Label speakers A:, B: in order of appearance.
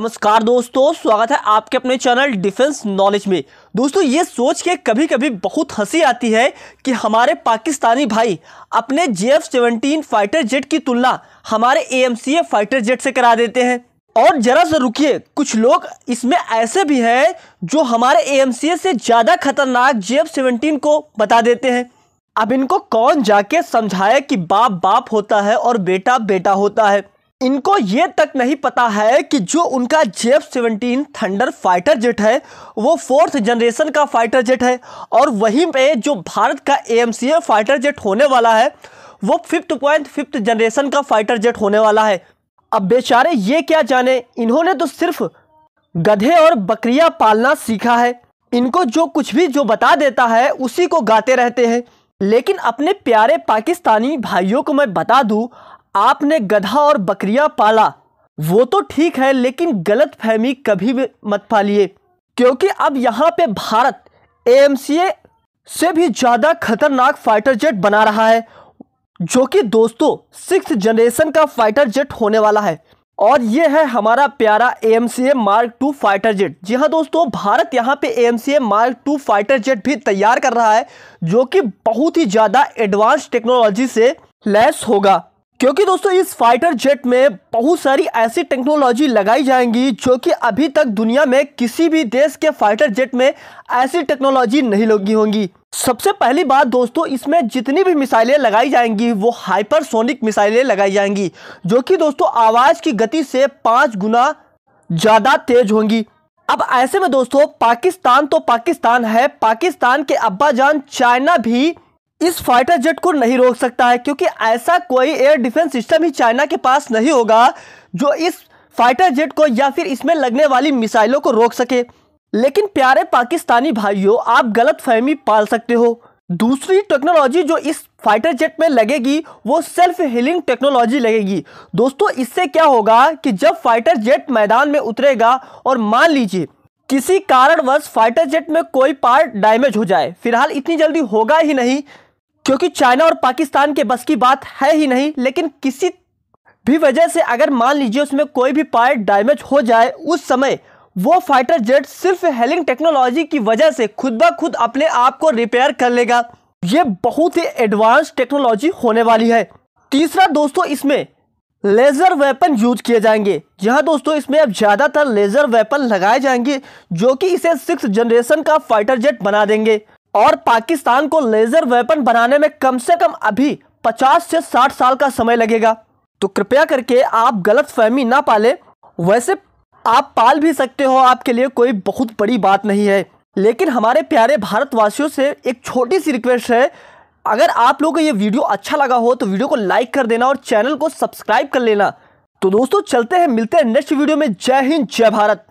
A: नमस्कार दोस्तों स्वागत है आपके अपने चैनल डिफेंस नॉलेज में दोस्तों ये सोच के कभी कभी बहुत हंसी आती है कि हमारे पाकिस्तानी भाई अपने J F seventeen fighter jet की तुलना हमारे A M C A fighter jet से करा देते हैं और जरा सा रुकिए कुछ लोग इसमें ऐसे भी हैं जो हमारे ए एम सी ए से ज़्यादा खतरनाक जे एफ सेवनटीन को बता देते हैं अब इनको कौन जाके समझाए कि बाप बाप होता है और बेटा बेटा होता है इनको ये तक नहीं पता है कि जो उनका JF seventeen thunder fighter jet है वो फोर्थ जनरेशन का फाइटर जेट है और वहीं पे जो भारत का ए फाइटर जेट होने वाला है वो फिफ्थ पॉइंट फिफ्थ जनरेशन का फाइटर जेट होने वाला है अब बेचारे ये क्या जाने इन्होंने तो सिर्फ गधे और बकरियां पालना सीखा है इनको जो कुछ भी जो बता देता है उसी को गाते रहते हैं लेकिन अपने प्यारे पाकिस्तानी भाइयों को मैं बता दूं आपने गधा और बकरिया पाला वो तो ठीक है लेकिन गलत फहमी कभी भी मत पालिए क्योंकि अब यहाँ पे भारत एम से भी ज़्यादा खतरनाक फाइटर जेट बना रहा है जो कि दोस्तों सिक्स जनरेशन का फाइटर जेट होने वाला है और ये है हमारा प्यारा M mark two fighter jet जी हाँ दोस्तों भारत यहाँ पे M mark two fighter jet भी तैयार कर रहा है जो कि बहुत ही ज़्यादा एडवांस टेक्नोलॉजी से लैस होगा क्योंकि दोस्तों इस फाइटर जेट में बहुत सारी ऐसी टेक्नोलॉजी लगाई जाएंगी जो कि अभी तक दुनिया में किसी भी देश के फाइटर जेट में ऐसी टेक्नोलॉजी नहीं लगी होंगी सबसे पहली बात दोस्तों इसमें जितनी भी मिसाइलें लगाई जाएंगी वो हाइपरसोनिक मिसाइलें लगाई जाएंगी जो कि दोस्तों आवाज़ की गति से पाँच गुना ज़्यादा तेज होंगी अब ऐसे में दोस्तों पाकिस्तान तो पाकिस्तान है पाकिस्तान के अब्बाजान चाइना भी इस फाइटर जेट को नहीं रोक सकता है क्योंकि ऐसा कोई एयर डिफेंस सिस्टम ही चाइना के पास नहीं होगा जो इस फाइटर जेट को या फिर इसमें लगने वाली मिसाइलों को रोक सके लेकिन प्यारे पाकिस्तानी भाइयों आप गलत फहमी पाल सकते हो दूसरी टेक्नोलॉजी जो इस फाइटर जेट में लगेगी वो सेल्फ हीलिंग टेक्नोलॉजी लगेगी दोस्तों इससे क्या होगा कि जब फाइटर जेट मैदान में उतरेगा और मान लीजिए किसी कारणवश फाइटर जेट में कोई पार्ट डैमेज हो जाए फिलहाल इतनी जल्दी होगा ही नहीं क्योंकि चाइना और पाकिस्तान के बस की बात है ही नहीं लेकिन किसी भी वजह से अगर मान लीजिए उसमें कोई भी पार्ट डैमेज हो जाए उस समय वो फाइटर जेट सिर्फ हेलिंग टेक्नोलॉजी की वजह से खुद ब खुद अपने आप को रिपेयर कर लेगा ये बहुत ही एडवांस टेक्नोलॉजी होने वाली है तीसरा दोस्तों इसमें लेज़र वेपन यूज किए जाएंगे यहाँ दोस्तों इसमें अब ज़्यादातर लेज़र वेपन लगाए जाएंगे जो कि इसे सिक्स जनरेशन का फाइटर जेट बना देंगे और पाकिस्तान को लेजर वेपन बनाने में कम से कम अभी 50 से 60 साल का समय लगेगा तो कृपया करके आप गलत फहमी ना पाले वैसे आप पाल भी सकते हो आपके लिए कोई बहुत बड़ी बात नहीं है लेकिन हमारे प्यारे भारतवासियों से एक छोटी सी रिक्वेस्ट है अगर आप लोगों को ये वीडियो अच्छा लगा हो तो वीडियो को लाइक कर देना और चैनल को सब्सक्राइब कर लेना तो दोस्तों चलते हैं मिलते हैं नेक्स्ट वीडियो में जय हिंद जय भारत